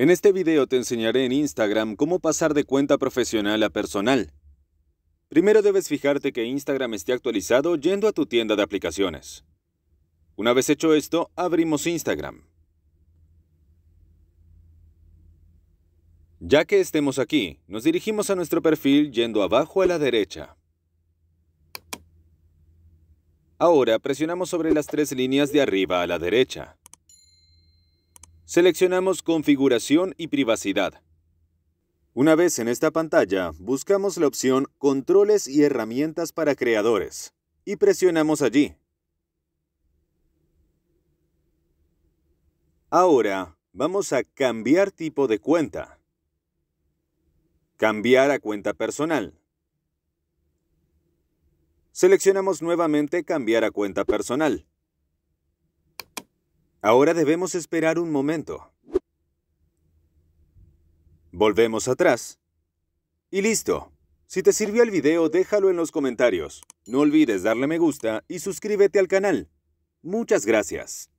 En este video te enseñaré en Instagram cómo pasar de cuenta profesional a personal. Primero debes fijarte que Instagram esté actualizado yendo a tu tienda de aplicaciones. Una vez hecho esto, abrimos Instagram. Ya que estemos aquí, nos dirigimos a nuestro perfil yendo abajo a la derecha. Ahora presionamos sobre las tres líneas de arriba a la derecha. Seleccionamos Configuración y Privacidad. Una vez en esta pantalla, buscamos la opción Controles y herramientas para creadores y presionamos allí. Ahora, vamos a cambiar tipo de cuenta. Cambiar a cuenta personal. Seleccionamos nuevamente Cambiar a cuenta personal. Ahora debemos esperar un momento. Volvemos atrás. Y listo. Si te sirvió el video, déjalo en los comentarios. No olvides darle me gusta y suscríbete al canal. Muchas gracias.